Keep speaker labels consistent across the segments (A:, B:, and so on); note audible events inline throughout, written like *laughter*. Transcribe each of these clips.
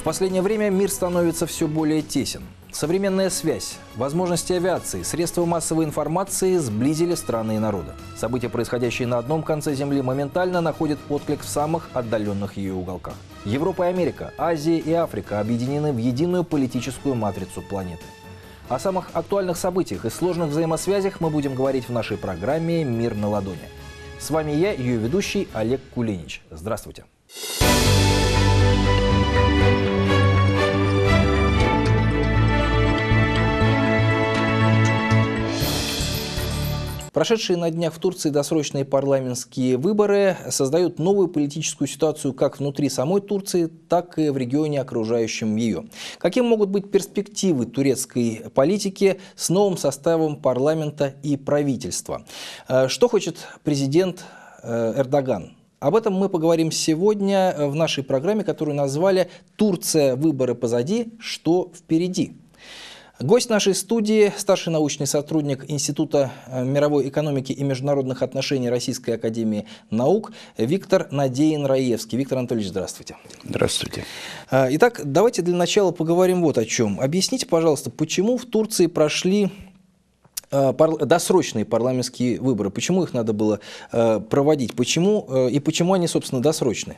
A: В последнее время мир становится все более тесен. Современная связь, возможности авиации, средства массовой информации сблизили страны и народы. События, происходящие на одном конце Земли, моментально находят отклик в самых отдаленных ее уголках. Европа и Америка, Азия и Африка объединены в единую политическую матрицу планеты. О самых актуальных событиях и сложных взаимосвязях мы будем говорить в нашей программе «Мир на ладони». С вами я, ее ведущий Олег Кулинич. Здравствуйте. Здравствуйте. Прошедшие на днях в Турции досрочные парламентские выборы создают новую политическую ситуацию как внутри самой Турции, так и в регионе, окружающем ее. Какие могут быть перспективы турецкой политики с новым составом парламента и правительства? Э, что хочет президент э, Эрдоган? Об этом мы поговорим сегодня в нашей программе, которую назвали «Турция. Выборы позади. Что впереди?». Гость нашей студии – старший научный сотрудник Института э, мировой экономики и международных отношений Российской академии наук Виктор Надеин Раевский. Виктор Анатольевич, здравствуйте. Здравствуйте. Э, итак, давайте для начала поговорим вот о чем. Объясните, пожалуйста, почему в Турции прошли э, досрочные парламентские выборы? Почему их надо было проводить? Почему и почему они, собственно, досрочные?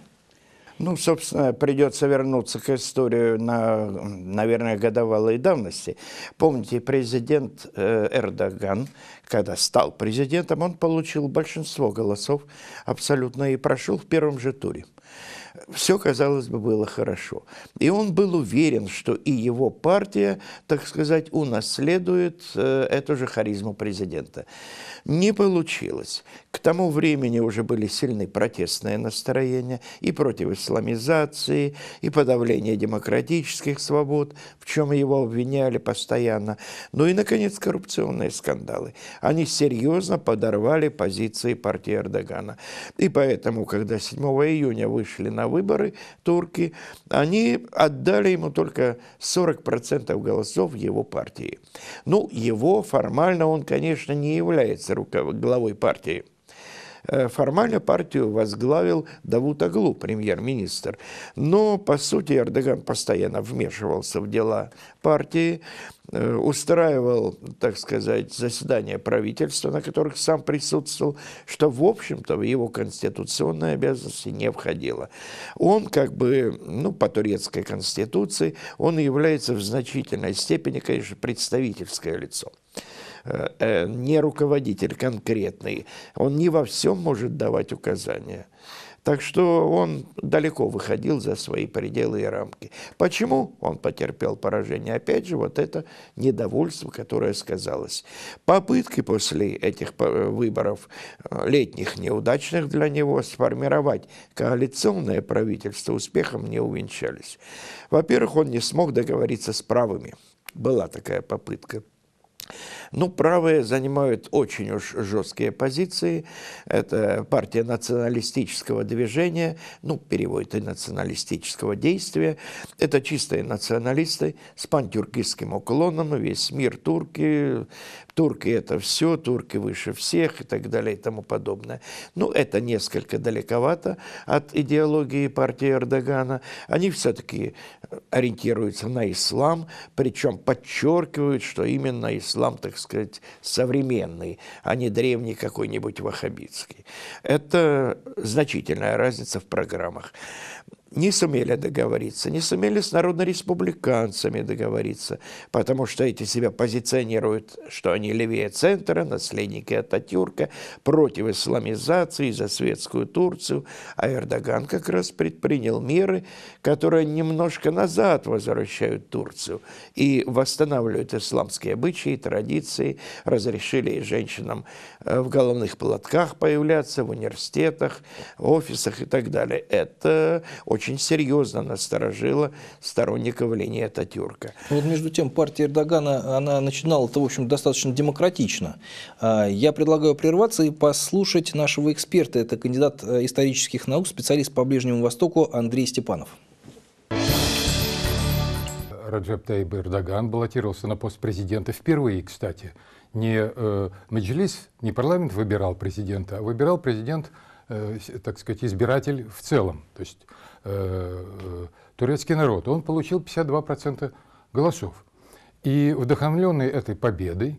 A: Ну, собственно, придется вернуться к истории, на, наверное, годовалой давности.
B: Помните, президент э, Эрдоган, когда стал президентом, он получил большинство голосов абсолютно и прошел в первом же туре. Все, казалось бы, было хорошо. И он был уверен, что и его партия, так сказать, унаследует э, эту же харизму президента. Не получилось. К тому времени уже были сильны протестные настроения и против исламизации, и подавления демократических свобод, в чем его обвиняли постоянно. Ну и, наконец, коррупционные скандалы. Они серьезно подорвали позиции партии Эрдогана. И поэтому, когда 7 июня вышли на выборы турки, они отдали ему только 40% голосов его партии. Ну, его формально он, конечно, не является главой партии. Э, формально партию возглавил Давут Аглу, премьер-министр. Но, по сути, Эрдоган постоянно вмешивался в дела партии, э, устраивал, так сказать, заседания правительства, на которых сам присутствовал, что, в общем-то, в его конституционные обязанности не входило. Он, как бы, ну, по турецкой конституции, он является в значительной степени, конечно, представительское лицо. Э, э, не руководитель конкретный, он не во всем может давать указания. Так что он далеко выходил за свои пределы и рамки. Почему он потерпел поражение? Опять же, вот это недовольство, которое сказалось. Попытки после этих э, выборов летних неудачных для него сформировать коалиционное правительство успехом не увенчались. Во-первых, он не смог договориться с правыми. Была такая попытка. Ну, правые занимают очень уж жесткие позиции. Это партия националистического движения, ну, перевод и националистического действия. Это чистые националисты с пантюркистским уклоном, весь мир турки, турки это все, турки выше всех и так далее и тому подобное. Ну, это несколько далековато от идеологии партии Эрдогана. Они все-таки ориентируются на ислам, причем подчеркивают, что именно ислам, так сказать, современный, а не древний какой-нибудь ваххабитский. Это значительная разница в программах не сумели договориться, не сумели с народно-республиканцами договориться, потому что эти себя позиционируют, что они левее центра, наследники Ататюрка, против исламизации, за светскую Турцию, а Эрдоган как раз предпринял меры, которые немножко назад возвращают Турцию и восстанавливают исламские обычаи, и традиции, разрешили женщинам э, в головных платках появляться, в университетах, в офисах и так далее. Это очень очень серьезно насторожило сторонников линии Ататюрка.
A: Ну, вот между тем, партия Эрдогана, она начинала-то, в общем, достаточно демократично. А, я предлагаю прерваться и послушать нашего эксперта. Это кандидат э, исторических наук, специалист по Ближнему Востоку Андрей Степанов.
C: Раджеп Тайб Эрдоган баллотировался на пост президента впервые, кстати. Не э, Меджилис, не парламент выбирал президента, а выбирал президент Э, так сказать, избиратель в целом, то есть э, э, турецкий народ, он получил 52% голосов. И вдохновленный этой победой,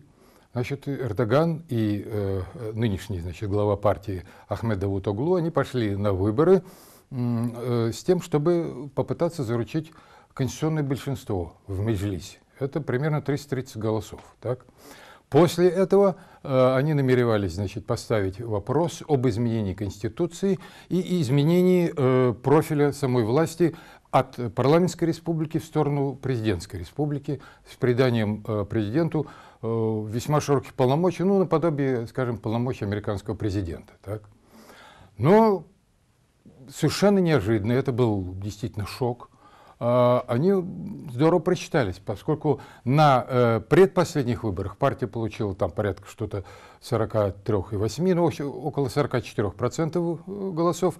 C: значит, Эрдоган и э, нынешний, значит, глава партии Ахмед Давутоглу, они пошли на выборы э, с тем, чтобы попытаться заручить конституционное большинство в Меджлисе. Это примерно 330 голосов, так? После этого э, они намеревались значит, поставить вопрос об изменении Конституции и изменении э, профиля самой власти от парламентской республики в сторону президентской республики с приданием э, президенту э, весьма широких полномочий, ну, наподобие, скажем, полномочий американского президента. Так? Но совершенно неожиданно, это был действительно шок – а, они здорово прочитались, поскольку на э, предпоследних выборах партия получила там порядка что-то 43,8, ну, общем, около 44% э, голосов.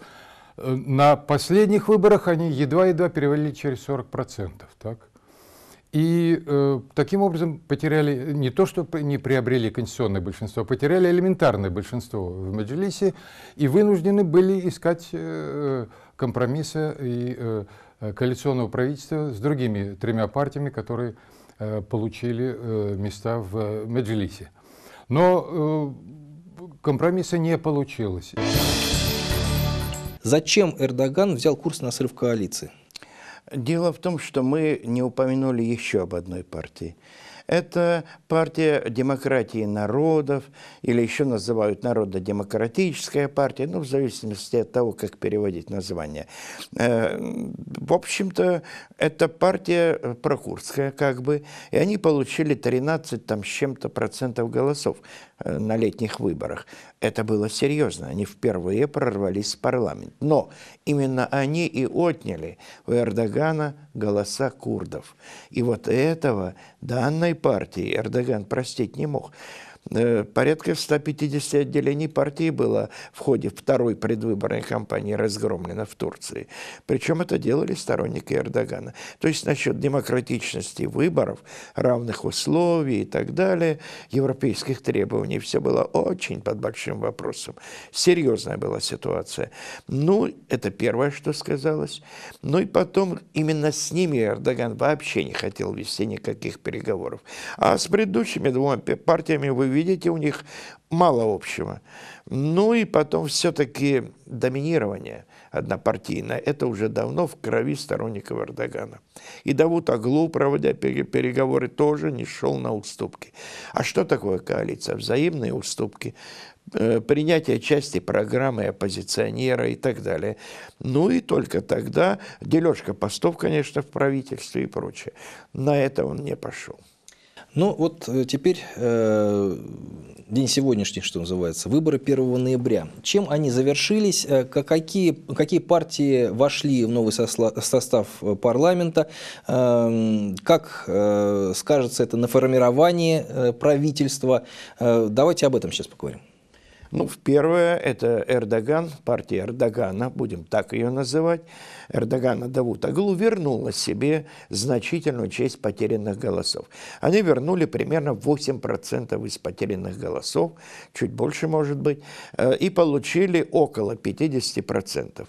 C: Э, на последних выборах они едва-едва перевалили через 40%. Так? И э, таким образом потеряли, не то что не приобрели конституционное большинство, а потеряли элементарное большинство в Меджилисе и вынуждены были искать э, компромиссы и э, Э, коалиционного правительства с другими тремя партиями, которые э, получили э, места в Меджилисе. Но компромисса не получилось. Зачем Эрдоган взял курс на срыв
A: коалиции? Дело в том, что мы не упомянули еще об одной партии –
B: это партия демократии народов, или еще называют демократическая партия, ну, в зависимости от того, как переводить название. Э, в общем-то, это партия э, прокурская, как бы, и они получили 13 там с чем-то процентов голосов. Э, на летних выборах. Это было серьезно. Они впервые прорвались в парламент. Но именно они и отняли у Эрдогана голоса курдов. И вот этого данной партии Эрдоган простить не мог. Э, порядка 150 отделений партии было в ходе второй предвыборной кампании разгромлено в Турции. Причем это делали сторонники Эрдогана. То есть насчет демократичности выборов, равных условий и так далее, европейских требований, все было очень под большим вопросом. Серьезная была ситуация. Ну, это первое, что сказалось. Ну и потом именно с ними Эрдоган вообще не хотел вести никаких переговоров. А с предыдущими двумя партиями вы видите, у них мало общего. Ну и потом все-таки доминирование однопартийное. Это уже давно в крови сторонников Эрдогана. И Давуд Аглу, проводя переговоры, тоже не шел на уступки. А что такое коалиция? Взаимные уступки э, принятие части программы оппозиционера и так далее. Ну и только тогда дележка постов, конечно, в правительстве и прочее. На это он не пошел.
A: Ну вот э, теперь э, день сегодняшний, что называется, выборы 1 ноября. Чем они завершились? Э, какие, какие партии вошли в новый состав парламента? Эм, как скажется это на формировании правительства? Давайте об этом сейчас поговорим. Ну, в
B: первое, это Эрдоган, партия Эрдогана, будем так ее называть, Эрдогана Давутаглу, вернула себе значительную часть потерянных голосов. Они вернули примерно 8% из потерянных голосов, чуть больше, может быть, э, и получили около 50%.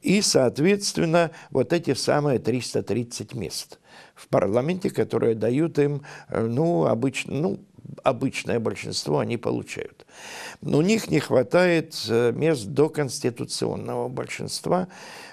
B: И, соответственно, вот эти самые 330 мест в парламенте, которые дают им, э, ну, обычно, ну, обычное большинство они получают. Но у них не хватает э, мест до конституционного большинства.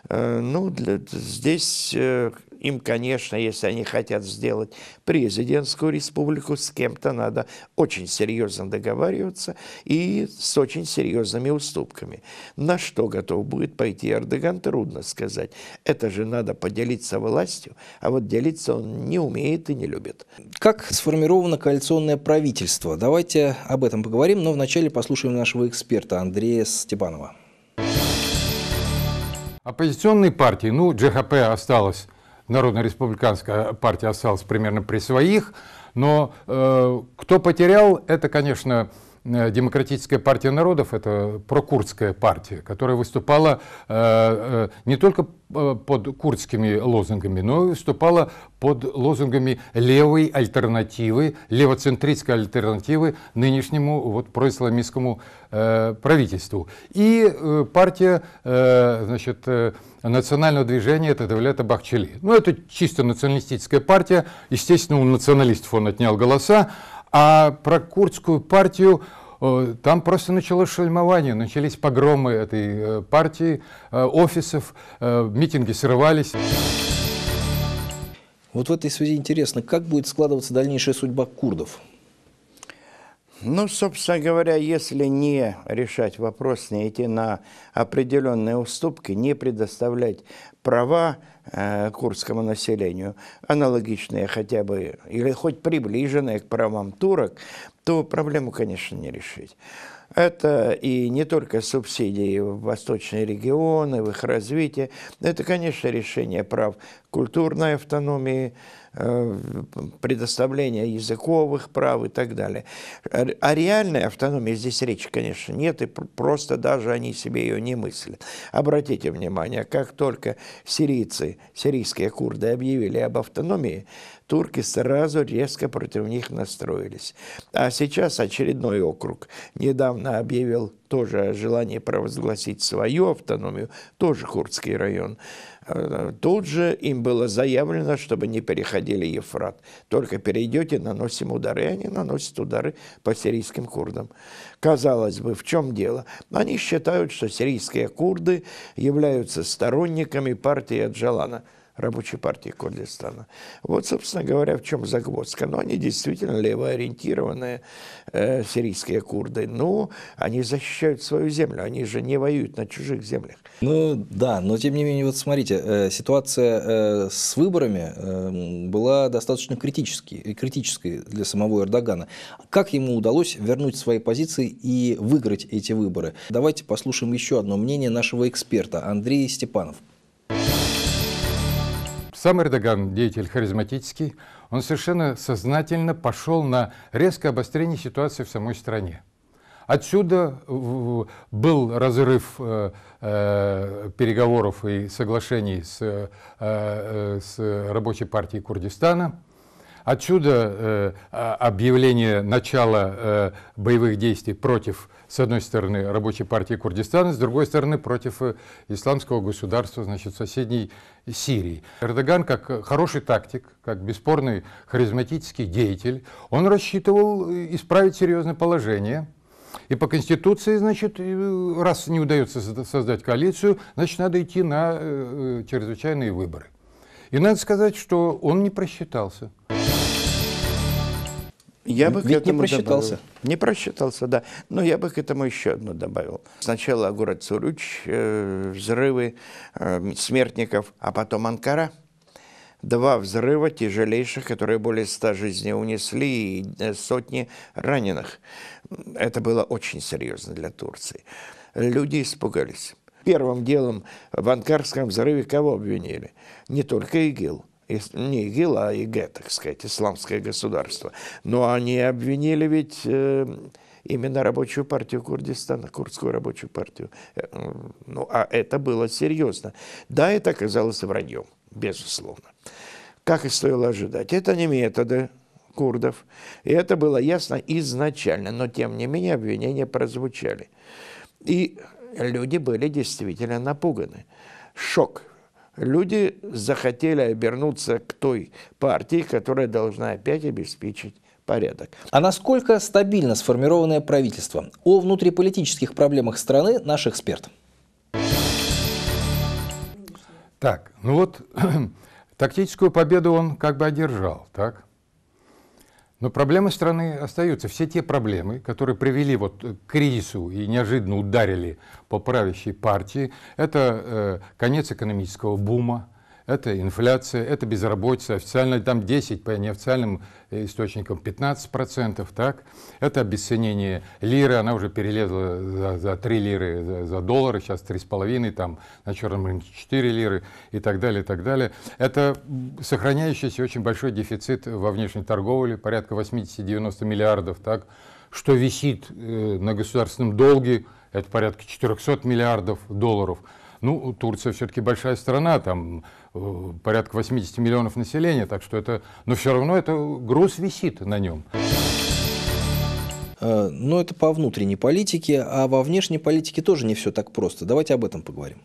B: Э, ну, для, здесь э, им, конечно, если они хотят сделать президентскую республику, с кем-то надо очень серьезно договариваться и с очень серьезными уступками. На что готов будет пойти Эрдоган, трудно сказать. Это же
A: надо поделиться властью, а вот делиться он не умеет и не любит. Как сформировано коалиционное правительство? Давайте об этом поговорим, но вначале послушаем нашего эксперта Андрея Степанова.
C: Оппозиционные партии, ну, ДЖХП осталось Народная республиканская партия осталась примерно при своих, но э, кто потерял, это, конечно, Э, Демократическая партия народов, это прокурдская партия, которая выступала э, э, не только под курдскими лозунгами, но и выступала под лозунгами левой альтернативы, левоцентрической альтернативы нынешнему вот происламистскому правительству. И партия значит, национального движения это Давлета Бахчели. Ну, это чисто националистическая партия. Естественно, у националистов он отнял голоса, а про курдскую партию э, там просто началось шельмование, начались погромы этой э, партии, э, офисов, митинги срывались.
A: Вот в этой связи интересно, как будет складываться дальнейшая судьба курдов? Ну, собственно говоря, если не решать
B: вопрос, не идти на определенные уступки, не предоставлять права э, курдскому населению, аналогичные хотя бы, или хоть приближенные к правам турок, то проблему, конечно, не решить. Это и не только субсидии в восточные регионы, в их развитие. Это, конечно, решение прав культурной автономии, Э, предоставления языковых прав и так далее. Э, о реальной автономии здесь речи, конечно, нет, и просто даже они себе ее не мыслят. Обратите внимание, как только сирийцы, сирийские курды объявили об автономии, турки сразу резко против них настроились. А сейчас очередной округ недавно объявил тоже о желании провозгласить свою автономию, тоже Курдский район. А, тут же им было заявлено, чтобы не переходили Ефрат. Только перейдете, наносим удары. И они наносят удары по сирийским курдам. Казалось бы, в чем дело? Они считают, что сирийские курды являются сторонниками партии Аджалана – Рабочей партии Курдистана. Вот, собственно говоря, в чем загвоздка. Но они действительно левоориентированные э, сирийские курды. Ну, они защищают свою землю, они же не воюют на чужих землях.
A: Ну, да, но тем не менее, вот смотрите, э, ситуация э, с выборами э, была достаточно критической, э, критической для самого Эрдогана. Как ему удалось вернуть свои позиции и выиграть эти выборы? Давайте послушаем еще одно мнение нашего эксперта Андрея Степанов.
C: Сам Эрдоган, деятель харизматический, он совершенно сознательно пошел на резкое обострение ситуации в самой стране. Отсюда был разрыв э, э, переговоров и соглашений с, э, с рабочей партией Курдистана – Отсюда э, а, объявление начала э, боевых действий против, с одной стороны, рабочей партии Курдистана, с другой стороны, против э, исламского государства, значит, соседней Сирии. Эрдоган, как хороший тактик, как бесспорный харизматический деятель, он рассчитывал э, исправить серьезное положение – и по Конституции, значит, э, раз не удается создать коалицию, значит, надо идти на чрезвычайные выборы. И надо сказать, что он не просчитался.
B: Я бы Ведь к этому не просчитался. Добавил. Не просчитался, да. Но я бы к этому еще одно добавил. Сначала город Суруч, э, взрывы э, смертников, а потом Анкара. Два взрыва тяжелейших, которые более ста жизней унесли, и э, сотни раненых. Это было очень серьезно для Турции. Люди испугались. Первым делом в Анкарском взрыве кого обвинили? Не только ИГИЛ не ИГИЛ, а ИГ, так сказать, исламское государство. Но они обвинили ведь э, именно рабочую партию Курдистана, курдскую рабочую партию. Э, ну, а это было серьезно. Да, это оказалось враньем, безусловно. Как и стоило ожидать. Это не методы курдов. И это было ясно изначально. Но, тем не менее, обвинения прозвучали. И люди были действительно напуганы. Шок – люди захотели обернуться к той партии, которая должна опять обеспечить
A: порядок. А насколько стабильно сформированное правительство? О внутриполитических проблемах
C: страны наш эксперт. Так, ну вот *clears throat* тактическую победу он как бы одержал, так? Но проблемы страны остаются. Все те проблемы, которые привели вот к кризису и неожиданно ударили по правящей партии, это э, конец экономического бума, это инфляция, это безработица, официально там 10, по неофициальным э, источникам 15%, так? Это обесценение лиры, она уже перелезла за, за 3 лиры за, за доллары, сейчас 3,5, там на черном рынке 4 лиры и так далее, и так далее. Это сохраняющийся очень большой дефицит во внешней торговле, порядка 80-90 миллиардов, так? Что висит э, на государственном долге, это порядка 400 миллиардов долларов – ну, Турция все-таки большая страна, там э, порядка 80 миллионов населения, так что это... Но все равно это груз висит на нем. Э, но это по внутренней политике, а во внешней
A: политике тоже не все так просто. Давайте об этом поговорим.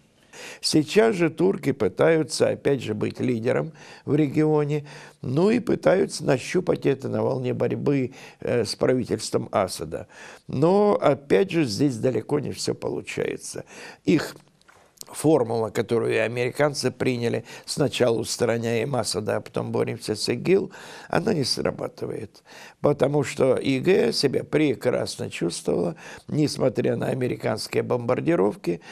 A: Сейчас же турки пытаются, опять
B: же, быть лидером в регионе, ну и пытаются нащупать это на волне борьбы э, с правительством Асада. Но, опять же, здесь далеко не все получается. Их формула, которую американцы приняли, сначала устраняем Асада, а потом боремся с ИГИЛ, она не срабатывает. Потому что ИГ себя прекрасно чувствовала, несмотря на американские бомбардировки,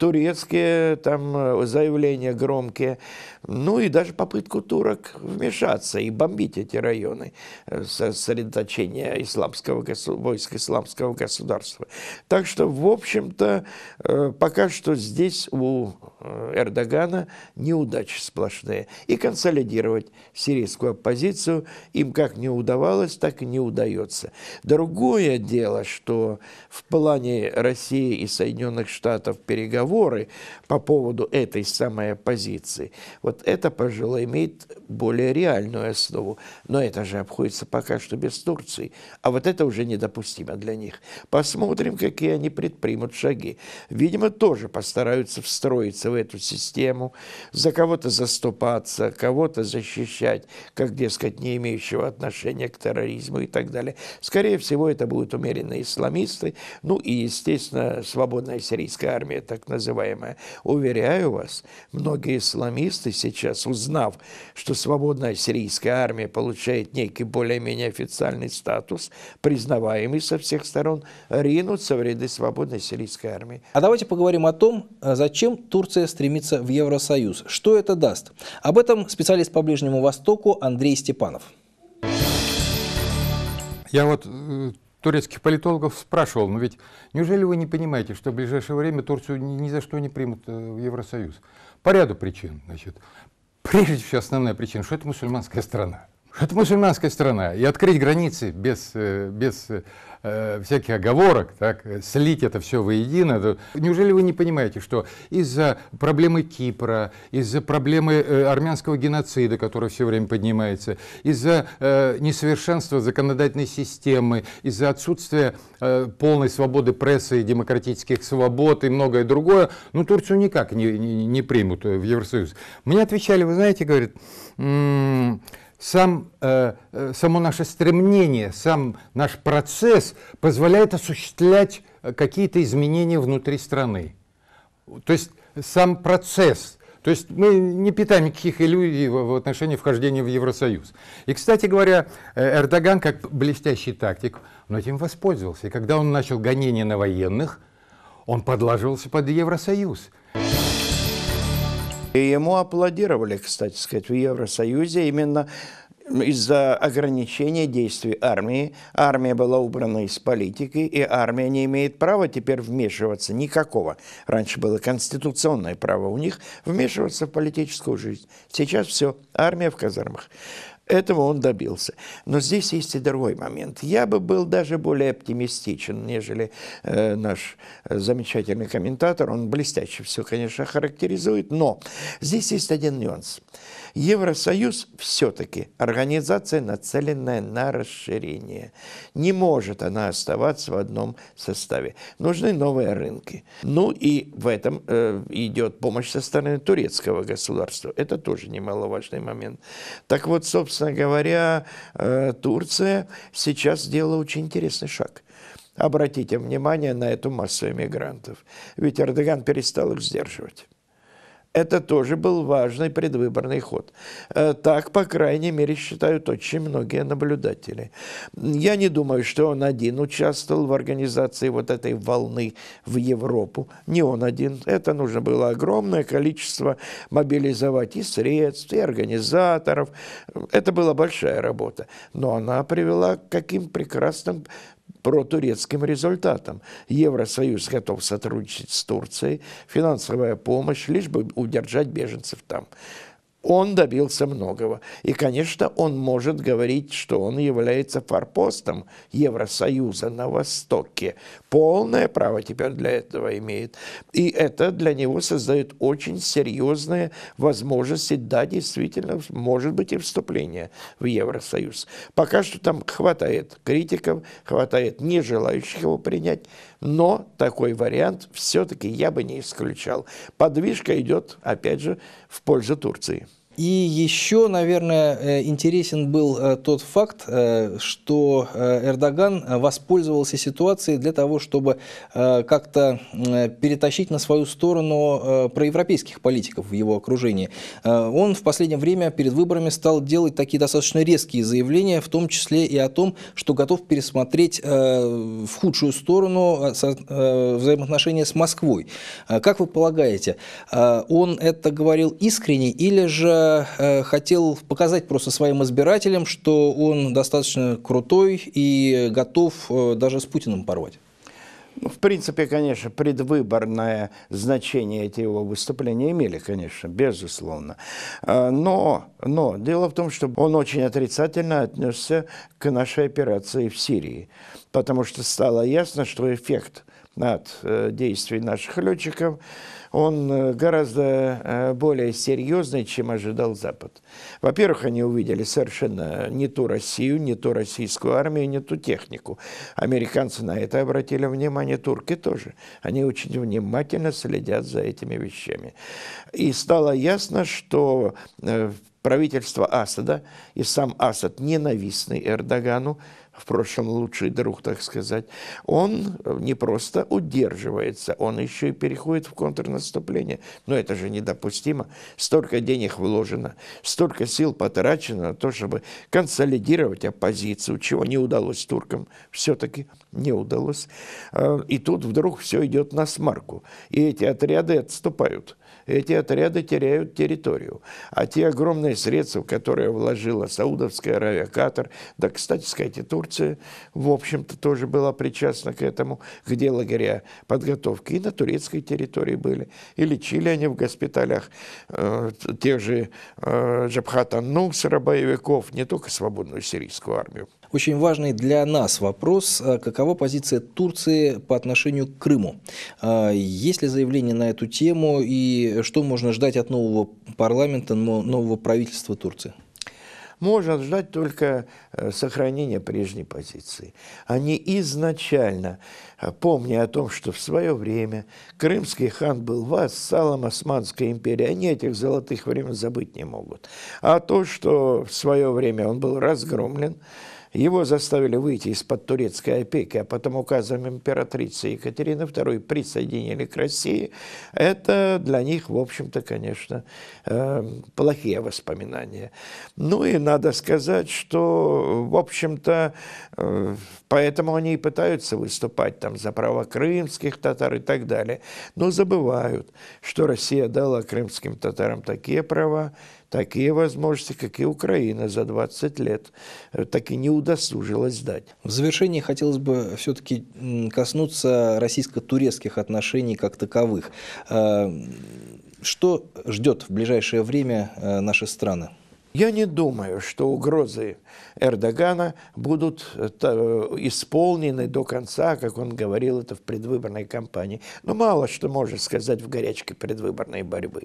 B: турецкие там э, заявления громкие, ну и даже попытку турок вмешаться и бомбить эти районы э, сосредоточения исламского, войск исламского государства. Так что, в общем-то, э, пока что здесь у Э, Эрдогана неудачи сплошные и консолидировать сирийскую оппозицию им как не удавалось, так и не удается. Другое дело, что в плане России и Соединенных Штатов переговоры по поводу этой самой оппозиции, вот это, пожалуй, имеет более реальную основу. Но это же обходится пока что без Турции. А вот это уже недопустимо для них. Посмотрим, какие они предпримут шаги. Видимо, тоже постараются встроиться вливаться в эту систему, за кого-то заступаться, кого-то защищать, как, дескать, не имеющего отношения к терроризму и так далее. Скорее всего, это будут умеренные исламисты, ну и, естественно, свободная сирийская армия, так называемая. Уверяю вас, многие исламисты сейчас, узнав, что свободная сирийская армия получает некий более-менее официальный статус, признаваемый со всех сторон, ринутся в ряды свободной сирийской
A: армии. А давайте поговорим о том, э, зачем Турция Турция стремится в Евросоюз. Что это даст? Об этом специалист по Ближнему Востоку Андрей Степанов.
C: Я вот э, турецких политологов спрашивал, ну ведь неужели вы не понимаете, что в ближайшее время Турцию ни, ни за что не примут э, в Евросоюз? По ряду причин, значит. Прежде всего основная причина, что это мусульманская страна. Это мусульманская страна. И открыть границы без, э, без э, всяких оговорок, так, слить это все воедино. То... Неужели вы не понимаете, что из-за проблемы Кипра, из-за проблемы э, армянского геноцида, который все время поднимается, из-за э, несовершенства законодательной системы, из-за отсутствия э, полной свободы прессы и демократических свобод и многое другое, ну, Турцию никак не, не, не примут э, в Евросоюз. Мне отвечали, вы знаете, говорит, сам, э, э, само наше стремление, сам наш процесс позволяет осуществлять э, какие-то изменения внутри страны. То есть сам процесс. То есть мы не питаем никаких иллюзий в отношении вхождения в Евросоюз. И, кстати говоря, э, Эрдоган, как блестящий тактик, он этим воспользовался. И когда он начал гонение на военных, он подлаживался под Евросоюз. И ему аплодировали,
B: кстати сказать, в Евросоюзе именно из-за ограничения действий армии. Армия была убрана из политики, и армия не имеет права теперь вмешиваться никакого. Раньше было конституционное право у них вмешиваться в политическую жизнь. Сейчас все, армия в казармах. Этого он добился. Но здесь есть и другой момент. Я бы был даже более оптимистичен, нежели э, наш э, замечательный комментатор. Он блестяще все, конечно, характеризует. Но Здесь есть один нюанс. Евросоюз все-таки организация, нацеленная на расширение. Не может она оставаться в одном составе. Нужны новые рынки. Ну и в этом э, идет помощь со стороны турецкого государства. Это тоже немаловажный момент. Так вот, собственно говоря, э, Турция сейчас сделала очень интересный шаг – Обратите внимание на эту массу эмигрантов. Ведь Эрдоган перестал их сдерживать. Это тоже был важный предвыборный ход. Э, так, по крайней мере, считают очень многие наблюдатели. Я не думаю, что он один участвовал в организации вот этой волны в Европу. Не он один. Это нужно было огромное количество мобилизовать и средств, и организаторов. Э, это была большая работа. Но она привела к каким прекрасным протурецким результатам. Евросоюз готов сотрудничать с Турцией, финансовая помощь, лишь бы удержать беженцев там он добился многого. И, конечно, он может говорить, что он является форпостом Евросоюза на Востоке. Полное право теперь для этого имеет. И это для него создает очень серьезные возможности, да, действительно, может быть и вступление в Евросоюз. Пока что там хватает критиков, хватает не желающих его принять но такой вариант все-таки я бы не исключал. Подвижка идет, опять же, в пользу Турции.
A: И еще, наверное, э, интересен был э, тот факт, э, что Эрдоган воспользовался ситуацией для того, чтобы как-то перетащить на свою сторону проевропейских политиков в его окружении. Он в последнее время перед выборами стал делать такие достаточно резкие заявления, в том числе и о том, что готов пересмотреть в худшую сторону взаимоотношения с Москвой. Как вы полагаете, он это говорил искренне или же Э, хотел показать просто своим избирателям, что он достаточно крутой и готов э, даже с Путиным порвать? Ну, в принципе, конечно,
B: предвыборное значение эти его выступления имели, конечно, безусловно. Э, но, но дело в том, что он очень отрицательно отнесся к нашей операции в Сирии, потому что стало ясно, что эффект – над э, действиями наших летчиков, он э, гораздо э, более серьезный, чем ожидал Запад. Во-первых, они увидели совершенно не ту Россию, не ту российскую армию, не ту технику. Американцы на это обратили внимание, турки тоже. Они очень внимательно следят за этими вещами. И стало ясно, что правительство Асада и сам Асад ненавистный Эрдогану впрочем, лучший друг, так сказать, он э, не просто удерживается, он еще и переходит в контрнаступление. Но это же недопустимо. Столько денег вложено, столько сил потрачено на то, чтобы консолидировать оппозицию, чего не удалось туркам. Все-таки не удалось. Э, и тут вдруг все идет на смарку. И эти отряды отступают эти отряды теряют территорию. А те огромные средства, которые вложила Саудовская Аравия, Катар, да, кстати сказать, и Тур, секция, в общем-то, тоже была причастна к этому, где лагеря подготовки. И на турецкой территории были. И лечили они в госпиталях э, тех же э, Джабхата Нуксера, боевиков, не только свободную сирийскую армию.
A: Очень важный для нас вопрос, а какова позиция Турции по отношению к Крыму? А есть ли заявление на эту тему и что можно ждать от нового парламента, нового правительства Турции? Можно ждать только э, сохранения
B: прежней позиции. Они изначально, э, помня о том, что в свое время крымский хан был вассалом Османской империи, они этих золотых времен забыть не могут. А то, что в свое время он был разгромлен, его заставили выйти из-под турецкой опеки, а потом указом императрицы Екатерины II присоединили к России. Это для них, в общем-то, конечно, э, плохие воспоминания. Ну и надо сказать, что, в общем-то, э, поэтому они и пытаются выступать там за право крымских татар и так далее. Но забывают, что Россия дала крымским татарам такие права, такие возможности, как и Украина за 20 лет, э, так и не удосужилась дать.
A: В завершении хотелось бы все-таки коснуться российско-турецких отношений как таковых. Э, что ждет в ближайшее время э, наши страны? Я не думаю, что угрозы Эрдогана будут э,
B: э, исполнены до конца, как он говорил это в предвыборной кампании. Но ну, мало что можно сказать в горячке предвыборной борьбы.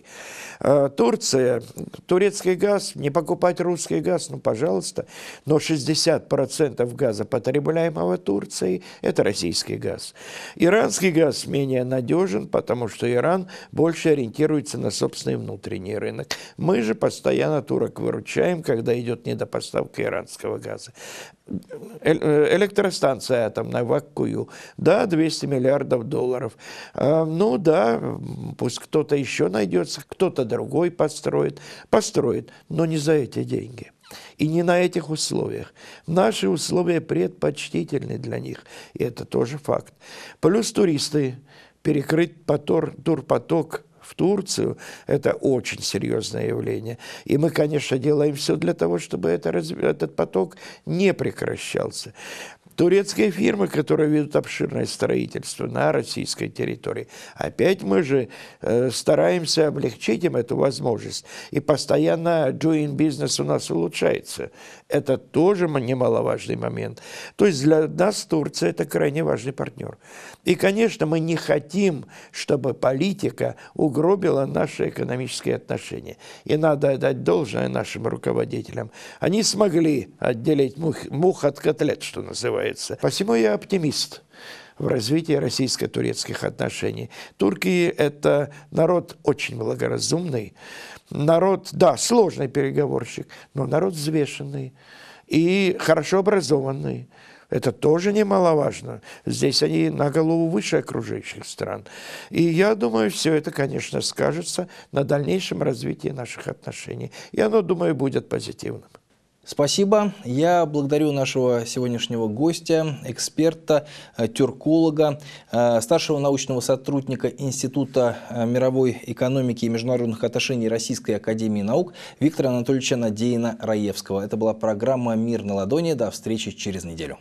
B: Э, Турция, турецкий газ, не покупать русский газ, ну пожалуйста, но 60% газа, потребляемого Турцией, это российский газ. Иранский газ менее надежен, потому что Иран больше ориентируется на собственный внутренний рынок. Мы же постоянно турок вырубаем выручаем, когда идет недопоставка иранского газа. Э, электростанция атомная в Аккую, да, 200 миллиардов долларов. А, ну да, пусть кто-то еще найдется, кто-то другой построит, построит, но не за эти деньги. И не на этих условиях. Наши условия предпочтительны для них, и это тоже факт. Плюс туристы, перекрыть потор, турпоток в Турцию, это очень серьезное явление. И мы, конечно, делаем все для того, чтобы это, этот поток не прекращался турецкие фирмы, которые ведут обширное строительство на российской территории. Опять мы же э, стараемся облегчить им эту возможность. И постоянно doing бизнес у нас улучшается. Это тоже немаловажный момент. То есть для нас Турция – это крайне важный партнер. И, конечно, мы не хотим, чтобы политика угробила наши экономические отношения. И надо отдать должное нашим руководителям. Они смогли отделить мух, мух от котлет, что называется развивается. Посему я оптимист в развитии российско-турецких отношений. Турки – это народ очень благоразумный, народ, да, сложный переговорщик, но народ взвешенный и хорошо образованный. Это тоже немаловажно. Здесь они на голову выше окружающих стран. И я думаю, все это, конечно, скажется на дальнейшем развитии наших отношений. И
A: оно, думаю, будет позитивным. Спасибо. Я благодарю нашего сегодняшнего гостя, эксперта, э, тюрколога, э, старшего научного сотрудника Института э, мировой экономики и международных отношений Российской Академии Наук Виктора Анатольевича Надеина-Раевского. Это была программа «Мир на ладони». До встречи через неделю.